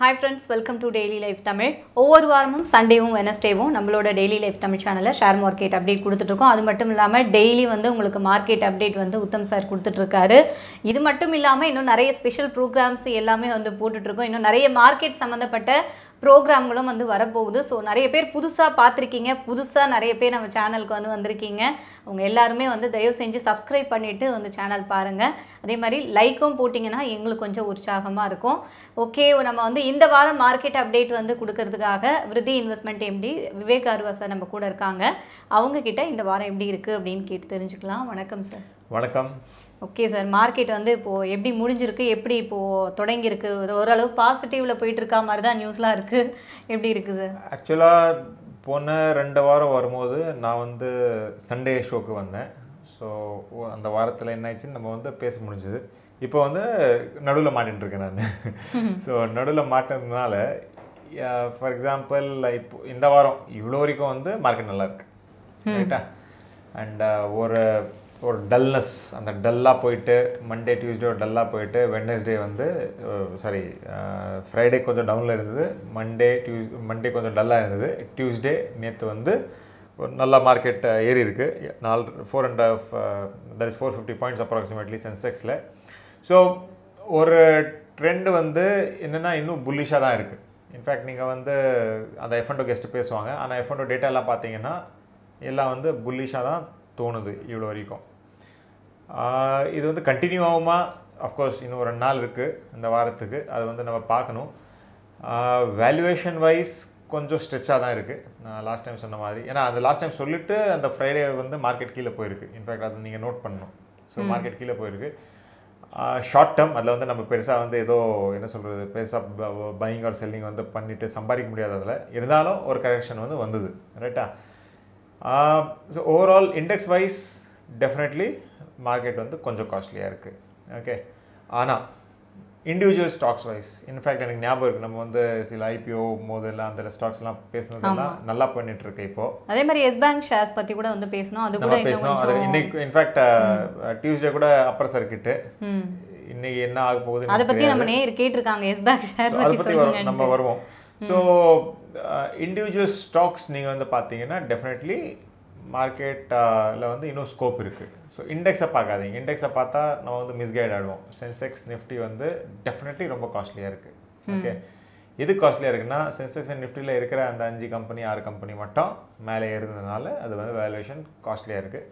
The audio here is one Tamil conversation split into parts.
Hi friends welcome to daily life Tamil ஒவ்வொரு வாரமும் சண்டேவும் வெனஸ்டேவும் நம்மளோட டெய்லி லைஃப் தமிழ் சேனலில் ஷேர் மார்க்கெட் அப்டேட் கொடுத்துட்ருக்கோம் அது மட்டும் இல்லாமல் டெய்லி வந்து உங்களுக்கு மார்க்கெட் அப்டேட் வந்து உத்தம் சார் கொடுத்துட்ருக்காரு இது மட்டும் இல்லாமல் இன்னும் நிறைய ஸ்பெஷல் ப்ரோக்ராம்ஸ் எல்லாமே வந்து போட்டுட்ருக்கோம் இன்னும் நிறைய மார்க்கெட் சம்மந்தப்பட்ட ப்ரோக்ராம்களும் வந்து வரப்போகுது ஸோ நிறைய பேர் புதுசாக பார்த்துருக்கீங்க புதுசாக நிறைய பேர் நம்ம சேனலுக்கு வந்து வந்திருக்கீங்க அவங்க எல்லாருமே வந்து தயவு செஞ்சு சப்ஸ்கிரைப் பண்ணிவிட்டு வந்து சேனல் பாருங்கள் அதே மாதிரி லைக்கும் போட்டிங்கன்னா எங்களுக்கு கொஞ்சம் உற்சாகமாக இருக்கும் ஓகே நம்ம வந்து இந்த வாரம் மார்க்கெட் அப்டேட் வந்து கொடுக்கறதுக்காக Vriddhi investment MD Vivek sir நம்ம கூட இருக்காங்க அவங்கக்கிட்ட இந்த வாரம் எப்படி இருக்குது அப்படின்னு கேட்டு தெரிஞ்சுக்கலாம் வணக்கம் சார் வணக்கம் ஓகே சார் மார்க்கெட் வந்து இப்போது எப்படி முடிஞ்சிருக்கு எப்படி இப்போது தொடங்கியிருக்கு ஓரளவு பாசிட்டிவில் போயிட்டுருக்கா மாதிரி தான் நியூஸ்லாம் இருக்குது எப்படி இருக்குது சார் ஆக்சுவலாக போன ரெண்டு வாரம் வரும்போது நான் வந்து சண்டே ஷோக்கு வந்தேன் ஸோ அந்த வாரத்தில் என்ன ஆயிடுச்சுன்னு நம்ம வந்து பேச முடிஞ்சுது இப்போ வந்து நடுவில் மாட்டின்ட்டுருக்கேன் நான் ஸோ நடுவில் மாட்டினதுனால ஃபார் எக்ஸாம்பிள் இப்போ இந்த வாரம் இவ்வளோ வரைக்கும் வந்து மார்க்கெட் நல்லாயிருக்கு ரைட்டா அண்ட் ஒரு ஒரு டல்னஸ் அந்த டல்லாக போயிட்டு மண்டே டியூஸ்டே ஒரு டல்லாக போயிட்டு வெட்னஸ்டே வந்து சாரி ஃப்ரைடே கொஞ்சம் டவுனில் இருந்தது மண்டே டியூஸ் மண்டே கொஞ்சம் டல்லாக இருந்தது டியூஸ்டே நேற்று வந்து ஒரு நல்ல மார்க்கெட் ஏறி இருக்குது நாலு four and half that is four fifty points approximately சென்செக்ஸில் ஸோ ஒரு ட்ரெண்டு வந்து என்னென்னா இன்னும் புல்லிஷாக தான் இருக்குது இன்ஃபேக்ட் நீங்கள் வந்து அந்த எஃப்என்டோ கெஸ்ட்டு பேசுவாங்க ஆனால் எஃப்என்டோ டேட்டாலாம் பார்த்தீங்கன்னா எல்லாம் வந்து புல்லிஷாக தான் தோணுது இவ்வளோ வரைக்கும் இது வந்து கண்டினியூ ஆகுமா அஃப்கோர்ஸ் இன்னும் ரெண்டு நாள் இருக்குது இந்த வாரத்துக்கு அது வந்து நம்ம பார்க்கணும் வேல்யூவேஷன் வைஸ் கொஞ்சம் ஸ்ட்ரெச்சாக தான் இருக்குது நான் லாஸ்ட் டைம் சொன்ன மாதிரி ஏன்னா அந்த லாஸ்ட் டைம் சொல்லிவிட்டு அந்த ஃப்ரைடே வந்து மார்க்கெட் கீழே போயிருக்கு இன்ஃபேக்ட் அதை நீங்கள் நோட் பண்ணணும் ஸோ மார்க்கெட் கீழே போயிருக்கு ஷார்ட் டேர்ம் அதில் வந்து நம்ம பெருசாக வந்து ஏதோ என்ன சொல்கிறது பெருசாக பையிங் ஆர் செல்லிங் வந்து பண்ணிவிட்டு சம்பாதிக்க முடியாத அதில் இருந்தாலும் ஒரு கரெக்ஷன் வந்து வந்தது ரைட்டா so overall index wise definitely market வந்து கொஞ்சம் காஸ்ட்லியாக இருக்குது ஓகே ஆனால் இண்டிவிஜுவல் ஸ்டாக்ஸ் வைஸ் இன்ஃபேக்ட் எனக்கு ஞாபகம் இருக்குது நம்ம வந்து சில ஐபிஓ போதெல்லாம் அந்த ஸ்டாக்ஸ்லாம் பேசினதெல்லாம் நல்லா பண்ணிட்டு இருக்கு இப்போ அதே மாதிரி எஸ் பேங்க் ஷேர்ஸ் பற்றி கூட வந்து பேசணும் அது கூட பேசணும் அது இன்னைக்கு இன்ஃபேக்ட் டியூஸ்டே கூட அப்பர் சர்க்கிட்டு இன்னைக்கு என்ன ஆக போகுது அதை பத்தி நம்ம நேர் கேட்டிருக்காங்க எஸ் பேங்க் ஷேர் பற்றி நம்ம வருவோம் ஸோ இண்டிவிஜுவல் ஸ்டாக்ஸ் நீங்கள் வந்து பார்த்தீங்கன்னா டெஃபினெட்லி uh, மார்க்கெட்டில் வந்து இன்னும் ஸ்கோப் இருக்குது ஸோ இண்டெக்ஸை பார்க்காதீங்க இண்டெக்ஸை பார்த்தா நம்ம வந்து மிஸ்கைட் ஆடுவோம் சென்செக்ஸ் நிஃப்டி வந்து டெஃபினெட்லி ரொம்ப காஸ்ட்லியாக இருக்குது ஓகே எது காஸ்ட்லியாக இருக்குன்னா சென்செக்ஸ் அண்ட் நிஃப்டியில் இருக்கிற அந்த அஞ்சு கம்பெனி ஆறு கம்பெனி மட்டும் மேலே இருந்ததுனால அது வந்து வேல்யூஷன் காஸ்ட்லியாக இருக்குது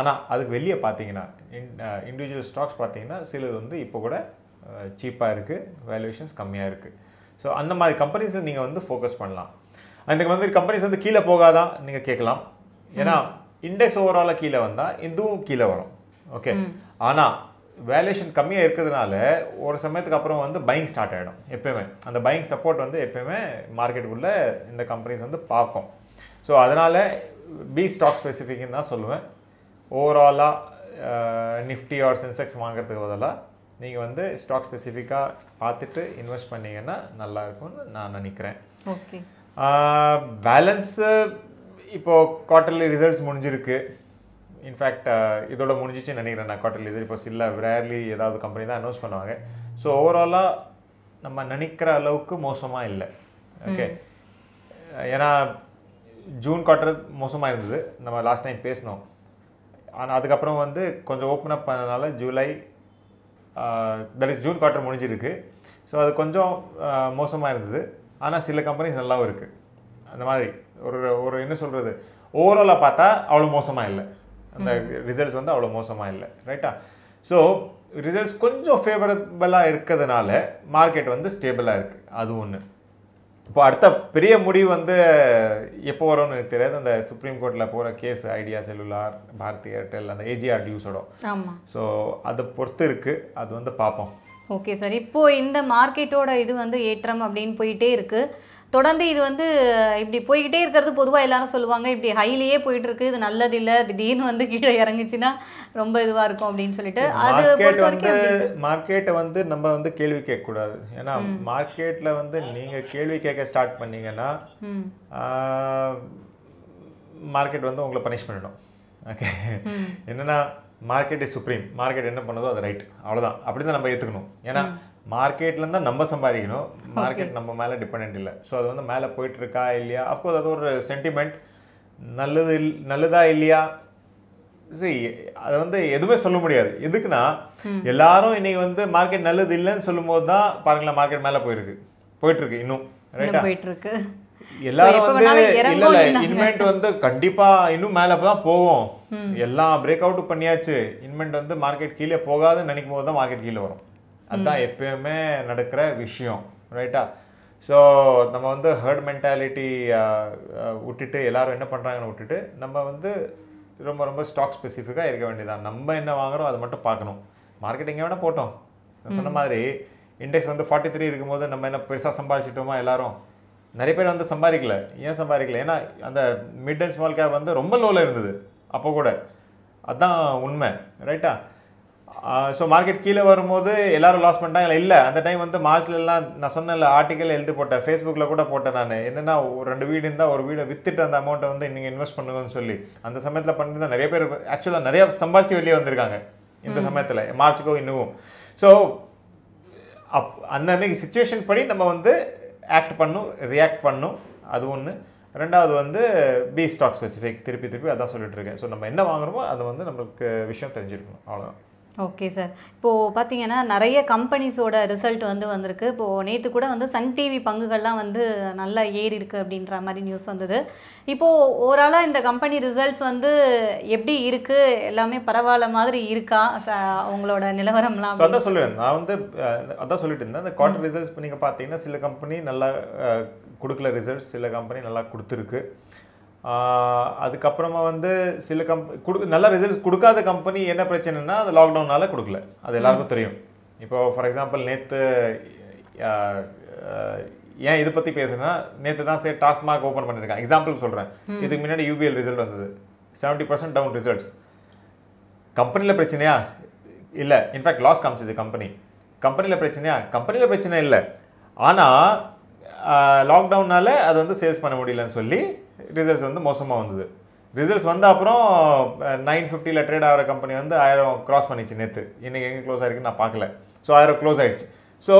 ஆனால் அதுக்கு வெளியே பார்த்தீங்கன்னா இன் இண்டிவிஜுவல் uh, ஸ்டாக்ஸ் பார்த்தீங்கன்னா சிலது வந்து இப்போ கூட சீப்பாக uh, இருக்குது வேல்யூஷன்ஸ் கம்மியாக இருக்குது ஸோ அந்த மாதிரி கம்பெனிஸில் நீங்கள் வந்து ஃபோக்கஸ் பண்ணலாம் அதுக்கு வந்து கம்பெனிஸ் வந்து கீழே போகாதான் நீங்கள் கேட்கலாம் ஏன்னா இண்டெக்ஸ் ஓவராலாக கீழே வந்தால் இதுவும் கீழே வரும் ஓகே ஆனால் வேல்யூஷன் கம்மியாக இருக்கிறதுனால ஒரு சமயத்துக்கு அப்புறம் வந்து பைங் ஸ்டார்ட் ஆகிடும் எப்பயுமே அந்த பைங் சப்போர்ட் வந்து எப்பயுமே மார்க்கெட்டுக்குள்ளே இந்த கம்பெனிஸ் வந்து பார்க்கும் ஸோ அதனால் பி ஸ்டாக் ஸ்பெசிஃபிக்னு தான் சொல்லுவேன் ஓவராலாக நிஃப்டி ஆர் சென்செக்ஸ் வாங்குறதுக்கு பதிலாக நீங்கள் வந்து ஸ்டாக் ஸ்பெசிஃபிக்காக பார்த்துட்டு இன்வெஸ்ட் பண்ணிங்கன்னா நல்லாயிருக்கும்னு நான் நினைக்கிறேன் ஓகே பேலன்ஸு இப்போது குவார்டர்லி ரிசல்ட்ஸ் முடிஞ்சிருக்கு இன்ஃபேக்ட் இதோட முடிஞ்சிச்சுன்னு நினைக்கிறேன் நான் குவார்டர்லி ரிசல்ட் இப்போ சில ரேர்லி ஏதாவது கம்பெனி தான் அனௌன்ஸ் பண்ணுவாங்க ஸோ ஓவராலாக நம்ம நினைக்கிற அளவுக்கு மோசமாக இல்லை ஓகே ஏன்னா ஜூன் குவார்ட்டர் மோசமாக இருந்தது நம்ம லாஸ்ட் டைம் பேசினோம் ஆனால் அதுக்கப்புறம் வந்து கொஞ்சம் ஓப்பன் அப் பண்ணதுனால July that is June quarter முடிஞ்சிருக்கு ஸோ அது கொஞ்சம் மோசமாக இருந்தது ஆனால் சில கம்பெனிஸ் நல்லாவும் இருக்குது அந்த மாதிரி ஒரு ஒரு என்ன சொல்கிறது ஓவராலாக பார்த்தா அவ்வளோ மோசமாக இல்லை அந்த ரிசல்ட்ஸ் வந்து அவ்வளோ மோசமாக இல்லை ரைட்டா ஸோ ரிசல்ட்ஸ் கொஞ்சம் ஃபேவரபுளாக இருக்கிறதுனால மார்க்கெட் வந்து ஸ்டேபிளாக இருக்குது அது ஒன்று இப்போ அடுத்த பெரிய முடிவு வந்து எப்போ வரும்னு எனக்கு தெரியாது அந்த சுப்ரீம் கோர்ட்டில் போகிற case Idea Cellular Bharti Airtel அந்த ஏஜிஆர் டியூஸோட ஸோ அதை பொறுத்து இருக்குது அது வந்து பார்ப்போம் ஓகே சார் இப்போது இந்த மார்க்கெட்டோட இது வந்து ஏற்றம் அப்படின்னு போயிட்டே இருக்குது தொடர்ந்து இது வந்து இப்படி போய்கிட்டே இருக்கிறது பொதுவாக எல்லாரும் சொல்லுவாங்க இப்படி ஹைலியே போயிட்டு இருக்கு இது நல்லது இல்லை திடீர்னு வந்து கீழே இறங்குச்சுன்னா ரொம்ப இதுவாக இருக்கும் அப்படின்னு சொல்லிட்டு அது மார்க்கெட்டை வந்து நம்ம வந்து கேள்வி கேட்கக்கூடாது ஏன்னா மார்க்கெட்டில் வந்து நீங்கள் கேள்வி கேட்க ஸ்டார்ட் பண்ணீங்கன்னா மார்க்கெட் வந்து உங்களை பனிஷ் பண்ணிடும் ஓகே என்னென்னா மார்க்கெட் இஸ் சுப்ரீம் மார்க்கெட் என்ன பண்ணுதோ அது ரைட் அவ்வளோதான் அப்படி தான் நம்ம ஏற்றுக்கணும் ஏன்னா மார்க்கெட்லேருந்து hmm. தான் நம்ம சம்பாதிக்கணும் மார்க்கெட் நம்ம மேலே டிபெண்ட் இல்லை ஸோ அது வந்து மேலே போயிட்டுருக்கா இல்லையா அஃப்கோர்ஸ் அது ஒரு சென்டிமெண்ட் நல்லது இல் நல்லதா இல்லையா சரி அதை வந்து எதுவுமே சொல்ல முடியாது எதுக்குன்னா hmm. எல்லாரும் இன்னைக்கு வந்து மார்க்கெட் நல்லது இல்லைன்னு சொல்லும் போது தான் பாருங்களேன் மார்க்கெட் மேலே போயிருக்கு போயிட்டுருக்கு இன்னும் ரைட்டா போயிட்டுருக்கு எல்லாரும் வந்து இல்ல இல்ல இன்வென்ட் வந்து கண்டிப்பா இன்னும் மேல தான் போவோம் எல்லாம் பிரேக் அவுட் பண்ணியாச்சு இன்வென்ட் வந்து மார்க்கெட் கீழே போகாதுன்னு நினைக்கும் போது தான் மார்க்கெட் கீழே வரும் அதுதான் எப்பயுமே நடக்கிற விஷயம் ரைட்டா ஸோ நம்ம வந்து ஹர்ட் மென்டாலிட்டி விட்டுட்டு எல்லாரும் என்ன பண்ணுறாங்கன்னு விட்டுட்டு நம்ம வந்து ரொம்ப ரொம்ப ஸ்டாக் ஸ்பெசிஃபிக்காக இருக்க வேண்டியதான் நம்ம என்ன வாங்குறோம் அதை மட்டும் பார்க்கணும் மார்க்கெட் எங்கே வேணால் போட்டோம் சொன்ன மாதிரி இண்டெக்ஸ் வந்து ஃபார்ட்டி த்ரீ இருக்கும்போது நம்ம என்ன பெருசாக சம்பாதிச்சிட்டோமா எல்லாரும் நிறைய பேர் வந்து சம்பாதிக்கல ஏன் சம்பாதிக்கல ஏன்னா அந்த மிட் அண்ட் ஸ்மால் கேப் வந்து ரொம்ப லோவில் இருந்தது அப்போ கூட அதுதான் உண்மை ரைட்டா ஸோ மார்க்கெட் கீழே வரும்போது எல்லோரும் லாஸ் பண்ணிட்டாங்க இல்லை அந்த டைம் வந்து மார்ச்லலாம் நான் சொன்ன ஆர்டிக்கல் எழுதி போட்டேன் ஃபேஸ்புக்கில் கூட போட்டேன் நான் என்னென்னா ஒரு ரெண்டு வீடு இருந்தால் ஒரு வீடை விற்றுட்டு அந்த அமௌண்ட்டை வந்து நீங்கள் இன்வெஸ்ட் பண்ணுங்கன்னு சொல்லி அந்த சமயத்தில் பண்ணிட்டு நிறைய பேர் ஆக்சுவலாக நிறையா சம்பாரிச்சு வெளியே வந்திருக்காங்க இந்த சமயத்தில் மார்ச்சுக்கும் இன்னும் ஸோ அப் அந்த அன்னைக்கு சுச்சுவேஷன் படி நம்ம வந்து ஆக்ட் பண்ணும் ரியாக்ட் பண்ணும் அது ஒன்று ரெண்டாவது வந்து பி ஸ்டாக் ஸ்பெசிஃபிக் திருப்பி திருப்பி அதான் சொல்லிட்டுருக்கேன் இருக்கேன் ஸோ நம்ம என்ன வாங்குறோமோ அதை வந்து நம்மளுக்கு விஷயம் தெரிஞ்சிருக்கணும் அவ்வளோதான் ஓகே சார் இப்போது பார்த்தீங்கன்னா நிறைய கம்பெனிஸோட ரிசல்ட் வந்து வந்திருக்கு இப்போது நேற்று கூட வந்து சன் டிவி பங்குகள்லாம் வந்து நல்லா ஏறி இருக்குது அப்படின்ற மாதிரி நியூஸ் வந்தது இப்போது ஓவராலாக இந்த கம்பெனி ரிசல்ட்ஸ் வந்து எப்படி இருக்குது எல்லாமே பரவாயில்ல மாதிரி இருக்கா அவங்களோட நிலவரம்லாம் அதான் சொல்லுவேன் நான் வந்து அதான் சொல்லிட்டு இருந்தேன் அந்த குவார்டர் ரிசல்ட்ஸ் நீங்கள் பார்த்தீங்கன்னா சில கம்பெனி நல்லா கொடுக்கல ரிசல்ட்ஸ் சில கம்பெனி நல்லா கொடுத்துருக்கு அதுக்கப்புறமா வந்து சில கம்ப் கொடு நல்ல ரிசல்ட்ஸ் கொடுக்காத கம்பெனி என்ன பிரச்சனைனா அது லாக்டவுனால் கொடுக்கல அது எல்லாருக்கும் தெரியும் இப்போ ஃபார் எக்ஸாம்பிள் நேற்று ஏன் இதை பற்றி பேசுனா நேற்று தான் சரி டாஸ்மாக் ஓப்பன் பண்ணியிருக்கேன் எக்ஸாம்பிள் சொல்கிறேன் இதுக்கு முன்னாடி யூபிஎல் ரிசல்ட் வந்தது செவன்ட்டி பர்சன்ட் டவுன் ரிசல்ட்ஸ் கம்பெனியில் பிரச்சனையா இல்லை இன்ஃபேக்ட் லாஸ் காமிச்சிது கம்பெனி கம்பெனியில் பிரச்சனையா கம்பெனியில் பிரச்சனை இல்லை ஆனால் லாக்டவுனால் அது வந்து சேல்ஸ் பண்ண முடியலன்னு சொல்லி ரிசல்ட்ஸ் வந்து மோசமாக வந்தது ரிசல்ட்ஸ் வந்த அப்புறம் நைன் ஃபிஃப்டியில் ட்ரேட் ஆகிற கம்பெனி வந்து ஆயிரம் க்ராஸ் பண்ணிச்சு நேற்று இன்றைக்கி எங்கே க்ளோஸ் ஆகிருக்குன்னு நான் பார்க்கல ஸோ ஆயிரம் க்ளோஸ் ஆகிடுச்சு ஸோ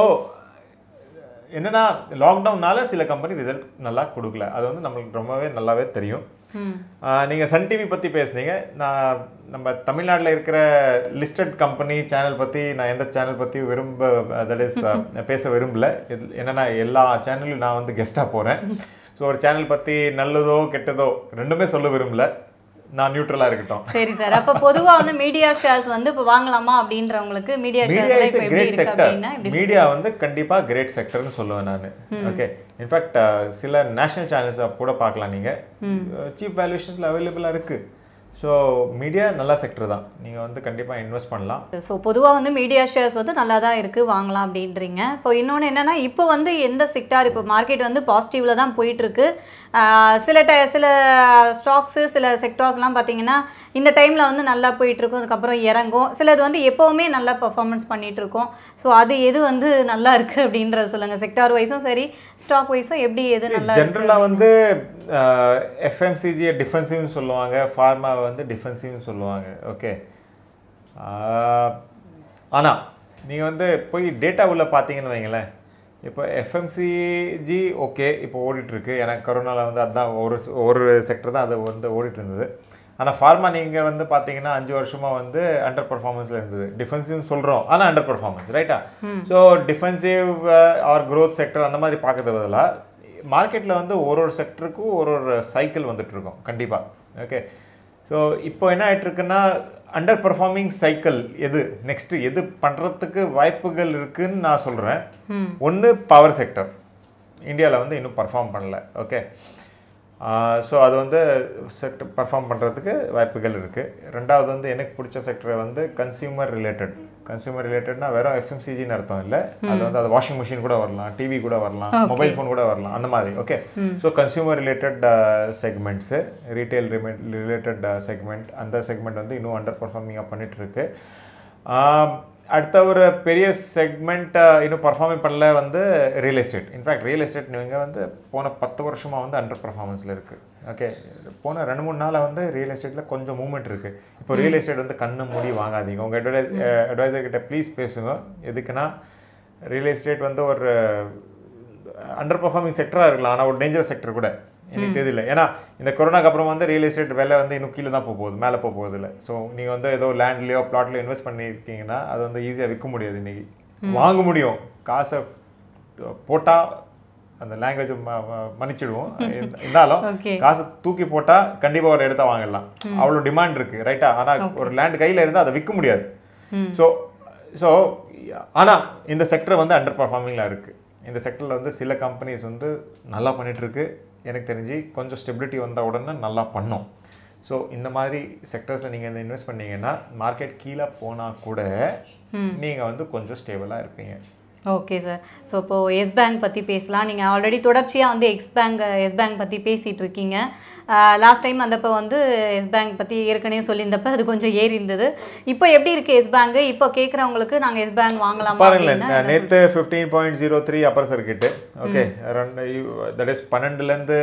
என்னென்னா லாக்டவுனால் சில கம்பெனி ரிசல்ட் நல்லா கொடுக்கல அது வந்து நம்மளுக்கு ரொம்பவே நல்லாவே தெரியும் நீங்கள் சன் டிவி பற்றி பேசுனீங்க நான் நம்ம தமிழ்நாட்டில் இருக்கிற லிஸ்டட் கம்பெனி சேனல் பற்றி நான் எந்த சேனல் பற்றி விரும்ப தட் இஸ் பேச விரும்பல என்னென்னா எல்லா சேனலும் நான் வந்து கெஸ்ட்டாக போகிறேன் ஸோ ஒரு சேனல் பற்றி நல்லதோ கெட்டதோ ரெண்டுமே சொல்ல விரும்பல நான் நியூட்ரலா இருக்கட்டும் சரி சார் அப்ப பொதுவா வந்து மீடியா ஷேர்ஸ் வந்து இப்போ வாங்கலாமா அப்படின்றவங்களுக்கு media shares great sector media வந்து கண்டிப்பா கிரேட் செக்டர்னு சொல்லுவேன் நான் ஓகே இன்ஃபேக்ட் சில நேஷனல் சேனல்ஸ் கூட பார்க்கலாம் நீங்க சீப் வேல்யூஷன்ஸ்ல அவைலபிளா இருக்கு ஸோ மீடியா நல்ல செக்டர் தான் நீங்கள் வந்து கண்டிப்பாக இன்வெஸ்ட் பண்ணலாம் ஸோ பொதுவாக வந்து மீடியா ஷேர்ஸ் வந்து நல்லா தான் இருக்குது வாங்கலாம் அப்படின்றீங்க இப்போ இன்னொன்று என்னென்னா இப்போ வந்து எந்த செக்டார் இப்போ மார்க்கெட் வந்து பாசிட்டிவில் தான் போயிட்டுருக்கு சில ட சில ஸ்டாக்ஸு சில செக்டார்ஸ்லாம் பார்த்தீங்கன்னா இந்த டைமில் வந்து நல்லா போயிட்டுருக்கும் அதுக்கப்புறம் இறங்கும் சிலது வந்து எப்போவுமே நல்லா பர்ஃபார்மன்ஸ் பண்ணிகிட்ருக்கோம் ஸோ அது எது வந்து நல்லா இருக்குது அப்படின்றத சொல்லுங்கள் செக்டார் வைஸும் சரி ஸ்டாக் வைஸும் எப்படி எது நல்லா ஜென்ரலாக வந்து எஃப்எம்சிஜியை டிஃபென்சிவ்னு சொல்லுவாங்க ஃபார்மாவை வந்து டிஃபென்சிவ்னு சொல்லுவாங்க ஓகே ஆனால் நீங்கள் வந்து போய் டேட்டா உள்ளே பார்த்தீங்கன்னு வைங்களேன் இப்போ எஃப்எம்சிஜி ஓகே இப்போ ஓடிட்டுருக்கு ஏன்னா கரோனாவில் வந்து அதுதான் ஒரு ஒரு செக்டர் தான் அது வந்து ஓடிட்டு இருந்தது ஆனால் ஃபார்மா நீங்கள் வந்து பார்த்தீங்கன்னா அஞ்சு வருஷமாக வந்து அண்டர் பர்ஃபார்மன்ஸில் இருந்தது டிஃபென்சிவ்னு சொல்கிறோம் ஆனால் அண்டர் பர்ஃபார்மன்ஸ் ரைட்டா so defensive or growth sector அந்த மாதிரி பார்க்கறது பதிலாக மார்க்கெட்டில் வந்து ஒரு ஒரு செக்டருக்கும் ஒரு ஒரு சைக்கிள் வந்துட்டுருக்கோம் கண்டிப்பாக ஓகே ஸோ இப்போ என்ன ஆகிட்டுருக்குன்னா அண்டர் பர்ஃபார்மிங் சைக்கிள் எது நெக்ஸ்ட் எது பண்ணுறதுக்கு வாய்ப்புகள் இருக்குதுன்னு நான் சொல்கிறேன் ஒன்று பவர் செக்டர் இந்தியாவில் வந்து இன்னும் பர்ஃபார்ம் பண்ணல ஓகே ஸோ அது வந்து செக்டர் பர்ஃபார்ம் பண்ணுறதுக்கு வாய்ப்புகள் இருக்குது ரெண்டாவது வந்து எனக்கு பிடிச்ச செக்டர் வந்து கன்சியூமர் ரிலேட்டட் கன்சியூமர் ரிலேட்டட்னா வெறும் எஃப்எம்சிஜின்னு அர்த்தம் இல்லை அது வந்து அது வாஷிங் மிஷின் கூட வரலாம் டிவி கூட வரலாம் மொபைல் ஃபோன் கூட வரலாம் அந்த மாதிரி okay so consumer related segments retail related segment அந்த செக்மெண்ட் வந்து இன்னும் அண்டர் பர்ஃபார்மிங்காக பண்ணிகிட்ருக்கு அடுத்த ஒரு பெரிய செக்மெண்ட்டை இன்னும் பர்ஃபார்மே பண்ணல வந்து real estate in fact real estate நீங்கள் வந்து போன பத்து வருஷமாக வந்து அண்டர் பர்ஃபார்மன்ஸில் இருக்குது ஓகே போன ரெண்டு மூணு நாளில் வந்து ரியல் எஸ்டேட்டில் கொஞ்சம் மூமெண்ட் இருக்குது இப்போ ரியல் எஸ்டேட் வந்து கண்ணு மூடி வாங்காதீங்க உங்கள் அட்வைஸ் அட்வைசர்கிட்ட ப்ளீஸ் பேசுங்க எதுக்குன்னா ரியல் எஸ்டேட் வந்து ஒரு அண்டர் பர்ஃபார்மிங் செக்டராக இருக்கலாம் ஆனால் ஒரு டேஞ்சரஸ் செக்டர் கூட எனக்கு தெரியல ஏன்னா இந்த கொரோனாக்கு அப்புறம் வந்து ரியல் எஸ்டேட் விலை வந்து இன்னும் கீழே தான் போக போகுது மேலே போக போகுது இல்லை ஸோ நீங்கள் வந்து ஏதோ லேண்ட்லேயோ பிளாட்லேயோ இன்வெஸ்ட் பண்ணியிருக்கீங்கன்னா அது வந்து ஈஸியாக விற்க முடியாது இன்னைக்கு வாங்க முடியும் காசை போட்டால் அந்த லாங்குவேஜ் மன்னிச்சிடுவோம் இருந்தாலும் காசை தூக்கி போட்டால் கண்டிப்பாக ஒரு இடத்த வாங்கிடலாம் அவ்வளோ டிமாண்ட் இருக்குது ரைட்டா ஆனால் ஒரு லேண்ட் கையில் இருந்தால் அதை விற்க முடியாது ஸோ ஸோ ஆனால் இந்த செக்டர் வந்து அண்டர் பர்ஃபார்மிங்லாம் இருக்குது இந்த செக்டரில் வந்து சில கம்பெனிஸ் வந்து நல்லா பண்ணிகிட்ருக்கு எனக்கு தெரிஞ்சு கொஞ்சம் ஸ்டெபிலிட்டி வந்த உடனே நல்லா பண்ணும் ஸோ இந்த மாதிரி செக்டர்ஸில் நீங்கள் இந்த இன்வெஸ்ட் பண்ணீங்கன்னா மார்க்கெட் கீழே போனால் கூட நீங்கள் வந்து கொஞ்சம் ஸ்டேபிளாக இருப்பீங்க ஓகே சார் ஸோ இப்போது எஸ் பேங்க் பற்றி பேசலாம் நீங்கள் ஆல்ரெடி தொடர்ச்சியாக வந்து எக்ஸ் பேங்க் எஸ் பேங்க் பற்றி பேசிகிட்டு இருக்கீங்க லாஸ்ட் டைம் வந்தப்போ வந்து எஸ் பேங்க் பற்றி ஏற்கனவே சொல்லியிருந்தப்ப அது கொஞ்சம் ஏறி இருந்தது இப்போ எப்படி இருக்குது எஸ் பேங்க் இப்போ கேட்குறவங்களுக்கு நாங்கள் எஸ் பேங்க் வாங்கலாம் பாருங்களேன் நேற்று fifteen point zero three upper circuit okay ரெண்டு தட் oh இஸ் பன்னெண்டுலேருந்து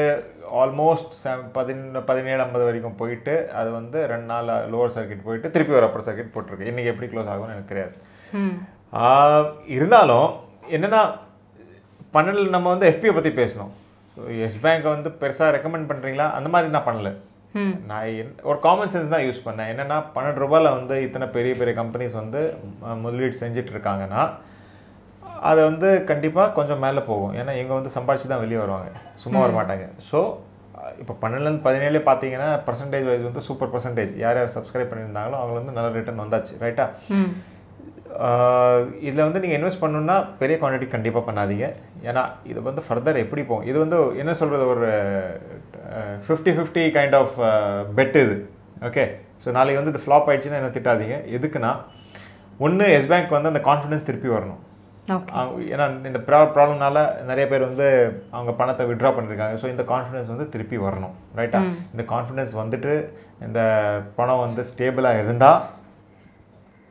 ஆல்மோஸ்ட் பதின பதினேழு ஐம்பது வரைக்கும் போயிட்டு அது வந்து ரெண்டு நாள் லோவர் சர்க்கிட் போயிட்டு திருப்பி ஒரு அப்பர் சர்க்கிட் போட்டிருக்கு இன்றைக்கி எப்படி க்ளோஸ் ஆகும்னு எனக்கு தெரியாது இருந்தாலும் என்னென்னா பன்னெண்டில் நம்ம வந்து எஃபியை பற்றி பேசணும் எஸ் பேங்க்கை வந்து பெருசாக ரெக்கமெண்ட் பண்ணுறீங்களா அந்த மாதிரி நான் பண்ணல நான் என் ஒரு காமன் சென்ஸ் தான் யூஸ் பண்ணேன் என்னென்னா பன்னெண்டு ரூபாயில் வந்து இத்தனை பெரிய பெரிய கம்பெனிஸ் வந்து முதலீடு செஞ்சுட்டு இருக்காங்கன்னா அதை வந்து கண்டிப்பாக கொஞ்சம் மேலே போகும் ஏன்னா இங்கே வந்து சம்பாரிச்சு தான் வெளியே வருவாங்க சும்மா வர மாட்டாங்க ஸோ இப்போ பன்னெண்டுலேருந்து பதினேழு பார்த்தீங்கன்னா பர்சன்டேஜ் வைஸ் வந்து சூப்பர் பர்சன்டேஜ் யார் யார் சப்ஸ்கிரைப் பண்ணியிருந்தாங்களோ அவங்க வந்து நல்ல ரிட்டர்ன் வந்தாச்சு ரைட்டா இதில் வந்து நீங்கள் இன்வெஸ்ட் பண்ணணுன்னா பெரிய குவான்டிட்டி கண்டிப்பாக பண்ணாதீங்க ஏன்னா இது வந்து ஃபர்தர் எப்படி போகும் இது வந்து என்ன சொல்கிறது ஒரு fifty fifty kind of bet இது ஓகே ஸோ நாளைக்கு வந்து இது ஃப்ளாப் ஆயிடுச்சுன்னா என்ன திட்டாதீங்க எதுக்குன்னா ஒன்று எஸ் பேங்க் வந்து அந்த கான்ஃபிடன்ஸ் திருப்பி வரணும் ஏன்னா இந்த ப்ரா ப்ராப்ளம்னால நிறைய பேர் வந்து அவங்க பணத்தை விட்ரா பண்ணியிருக்காங்க ஸோ இந்த கான்ஃபிடன்ஸ் வந்து திருப்பி வரணும் ரைட்டா இந்த கான்ஃபிடன்ஸ் வந்துட்டு இந்த பணம் வந்து ஸ்டேபிளாக இருந்தால்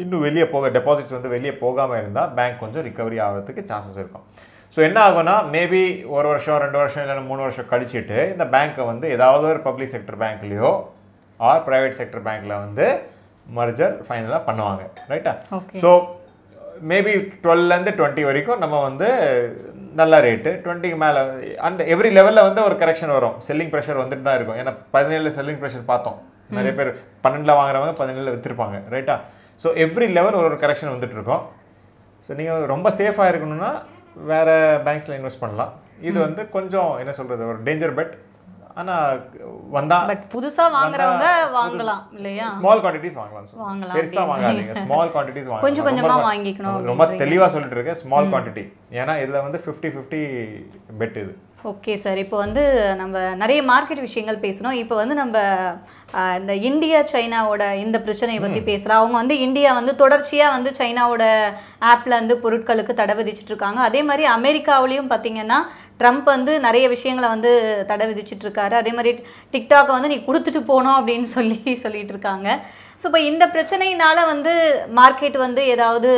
இன்னும் வெளியே போக டெபாசிட்ஸ் வந்து வெளியே போகாமல் இருந்தால் பேங்க் கொஞ்சம் ரிகவரி ஆகிறதுக்கு சான்சஸ் இருக்கும் ஸோ என்ன ஆகும்னா மேபி ஒரு வருஷம் ரெண்டு வருஷம் இல்லைன்னா மூணு வருஷம் கழிச்சுட்டு இந்த பேங்க்கை வந்து ஏதாவது ஒரு பப்ளிக் செக்டர் பேங்க்லேயோ ஆர் ப்ரைவேட் செக்டர் பேங்க்கில் வந்து மர்ஜர் ஃபைனலாக பண்ணுவாங்க ரைட்டா ஸோ மேபி டுவெல்லேருந்து டுவெண்ட்டி வரைக்கும் நம்ம வந்து நல்ல ரேட்டு டுவெண்ட்டிக்கு மேலே அண்ட் எவ்ரி லெவலில் வந்து ஒரு கரெக்ஷன் வரும் செல்லிங் ப்ரெஷர் வந்துட்டு தான் இருக்கும் ஏன்னா பதினேழு செல்லிங் ப்ரெஷர் பார்த்தோம் நிறைய பேர் பன்னெண்டில் வாங்குறவங்க பதினேழில் விற்றுருப்பாங்க ரைட்டா ஸோ எவ்ரி லெவல் ஒரு ஒரு கரெக்ஷன் இருக்கோம் ஸோ நீங்கள் ரொம்ப சேஃபாக இருக்கணும்னா வேறு பேங்க்ஸில் இன்வெஸ்ட் பண்ணலாம் இது வந்து கொஞ்சம் என்ன சொல்கிறது ஒரு டேஞ்சர் பெட் ஆனால் வந்தா புதுசாக வாங்குறவங்க வாங்கலாம் ஸ்மால் குவான்டிட்டிஸ் வாங்கலாம் வாங்கலாம் ஸ்மால் குவான்டிட்டிஸ் வாங்க ரொம்ப தெளிவாக ஸ்மால் ஏன்னா இதில் வந்து ஃபிஃப்டி ஃபிஃப்டி பெட் இது ஓகே சார் இப்போ வந்து நம்ம நிறைய மார்க்கெட் விஷயங்கள் பேசணும் இப்போ வந்து நம்ம இந்த இந்தியா சைனாவோட இந்த பிரச்சனையை பற்றி பேசலாம் அவங்க வந்து இந்தியா வந்து தொடர்ச்சியாக வந்து சைனாவோட ஆப்பில் வந்து பொருட்களுக்கு தடை விதிச்சுட்டு இருக்காங்க அதே மாதிரி அமெரிக்காவிலையும் பார்த்திங்கன்னா ட்ரம்ப் வந்து நிறைய விஷயங்களை வந்து தடை விதிச்சுட்டு இருக்காரு அதே மாதிரி டிக்டாக்கை வந்து நீ கொடுத்துட்டு போனோம் அப்படின்னு சொல்லி சொல்லிட்டு இருக்காங்க ஸோ இப்போ இந்த பிரச்சனையினால வந்து மார்க்கெட் வந்து ஏதாவது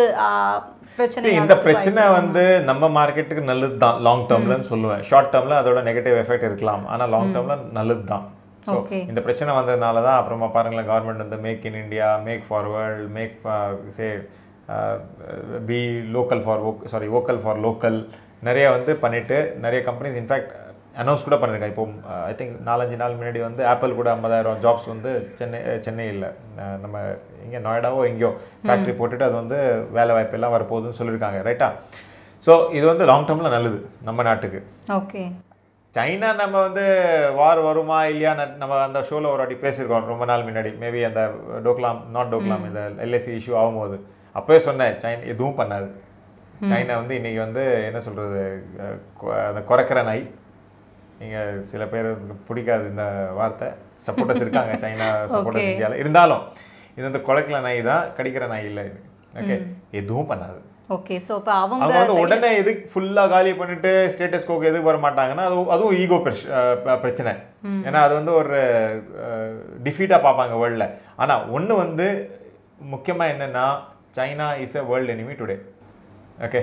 இந்த பிரச்சனை வந்து நம்ம மார்க்கெட்டுக்கு நல்லது தான் லாங் டேர்ம்லன்னு சொல்லுவேன் ஷார்ட் டேர்ம்ல அதோட நெகட்டிவ் எஃபெக்ட் இருக்கலாம் ஆனால் லாங் டேர்ம்ல நல்லது தான் இந்த பிரச்சனை வந்ததுனால தான் அப்புறமா பாருங்களேன் கவர்மெண்ட் வந்து make in India make for make say be local for sorry vocal for local நிறைய வந்து பண்ணிட்டு நிறைய கம்பெனிஸ் இன்ஃபேக்ட் அனௌன்ஸ் கூட பண்ணியிருக்காங்க இப்போ ஐ uh, திங்க் நாலஞ்சு நாள் முன்னாடி வந்து ஆப்பிள் கூட ஐம்பதாயிரம் ஜாப்ஸ் வந்து சென்னை சென்னையில் நம்ம இங்கே நொய்டாவோ எங்கேயோ ஃபேக்ட்ரி போட்டுட்டு அது வந்து வேலை வாய்ப்பு எல்லாம் வரப்போகுதுன்னு சொல்லியிருக்காங்க ரைட்டா ஸோ இது வந்து லாங் டேர்மில் நல்லது நம்ம நாட்டுக்கு ஓகே சைனா நம்ம வந்து வார் வருமா இல்லையா நம்ம அந்த ஷோவில் ஒரு வாட்டி பேசியிருக்கோம் ரொம்ப நாள் முன்னாடி மேபி அந்த டோக்லாம் நாட் டோக்லாம் இந்த எல்எஸ்சி இஷ்யூ e ஆகும்போது அப்போயே சொன்னேன் சைனா எதுவும் பண்ணாது சைனா வந்து இன்றைக்கி வந்து என்ன சொல்கிறது அந்த குறைக்கிற நாய் நீங்கள் சில பேருக்கு பிடிக்காது இந்த வார்த்தை சப்போர்ட்டர்ஸ் இருக்காங்க சைனா சப்போர்ட்டர்ஸ் இந்தியாவில் இருந்தாலும் இது வந்து கொலைக்கிற நாய் தான் கடிக்கிற நாய் இல்லை இது ஓகே எதுவும் பண்ணாது ஓகே ஸோ இப்போ அவங்க வந்து உடனே எது ஃபுல்லாக காலி பண்ணிட்டு ஸ்டேட்டஸ் கோக்கு எது வர மாட்டாங்கன்னா அது அதுவும் ஈகோ பிரஷ் பிரச்சனை ஏன்னா அது வந்து ஒரு டிஃபீட்டாக பார்ப்பாங்க வேர்ல்டில் ஆனால் ஒன்று வந்து முக்கியமாக என்னென்னா China is a world enemy today okay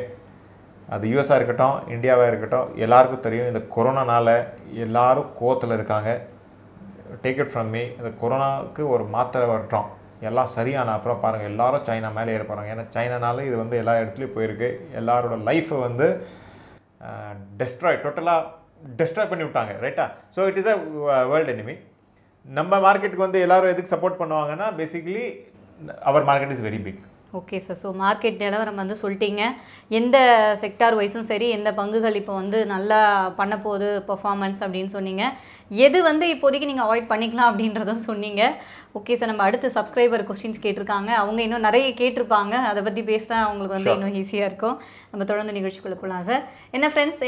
அது யூஎஸ்ஸாக இருக்கட்டும் இந்தியாவாக இருக்கட்டும் எல்லாருக்கும் தெரியும் இந்த கொரோனானால எல்லாரும் கோத்தில் இருக்காங்க டேக் இட் ஃப்ரம் மீ இந்த கொரோனாவுக்கு ஒரு மாத்திரை வரட்டும் எல்லாம் சரியான அப்புறம் பாருங்கள் எல்லாரும் சைனா மேலே ஏற ஏன்னா சைனானாலும் இது வந்து எல்லா இடத்துலையும் போயிருக்கு எல்லாரோட லைஃப்பை வந்து டெஸ்ட்ராய் டோட்டலாக டெஸ்ட்ராய் பண்ணி விட்டாங்க ரைட்டா so it is a world enemy நம்ம மார்க்கெட்டுக்கு வந்து எல்லாரும் எதுக்கு சப்போர்ட் பண்ணுவாங்கன்னா basically our market is very big okay sir so market நிலவரம் வந்து சொல்லிட்டீங்க எந்த செக்டார் வைஸும் சரி எந்த பங்குகள் இப்போ வந்து நல்லா பண்ண போகுது பர்ஃபார்மன்ஸ் அப்படின்னு சொன்னீங்க எது வந்து இப்போதைக்கு நீங்கள் அவாய்ட் பண்ணிக்கலாம் அப்படின்றதும் சொன்னீங்க ஓகே சார் நம்ம அடுத்து சப்ஸ்கிரைபர் கொஸ்டின்ஸ் கேட்டிருக்காங்க அவங்க இன்னும் நிறைய கேட்டிருப்பாங்க அதை பற்றி பேசினா அவங்களுக்கு வந்து இன்னும் ஈஸியாக இருக்கும் நம்ம தொடர்ந்து நிகழ்ச்சிக்குள்ளே போகலாம் சார் என்ன ஃப்ரெண்ட்ஸ்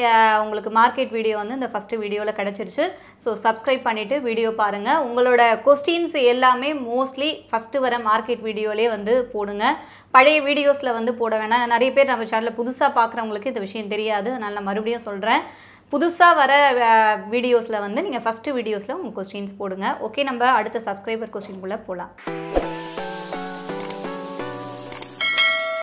உங்களுக்கு மார்க்கெட் வீடியோ வந்து இந்த ஃபஸ்ட்டு வீடியோவில் கிடச்சிருச்சு ஸோ சப்ஸ்கிரைப் பண்ணிவிட்டு வீடியோ பாருங்கள் உங்களோட கொஸ்டின்ஸ் எல்லாமே மோஸ்ட்லி ஃபஸ்ட்டு வர மார்க்கெட் வீடியோலேயே வந்து போடுங்க பழைய வீடியோஸில் வந்து போட வேணாம் நிறைய பேர் நம்ம சேனலில் புதுசாக பார்க்குறவங்களுக்கு இந்த விஷயம் தெரியாது அதனால் நான் மறுபடியும் சொல்கிறேன் புதுசாக வர வீடியோஸில் வந்து நீங்கள் ஃபஸ்ட்டு வீடியோஸில் உங்கள் கொஸ்டின்ஸ் போடுங்க ஓகே நம்ம அடுத்த சப்ஸ்கிரைபர் கொஸ்டின் கொஸ்டின்குள்ளே போகலாம்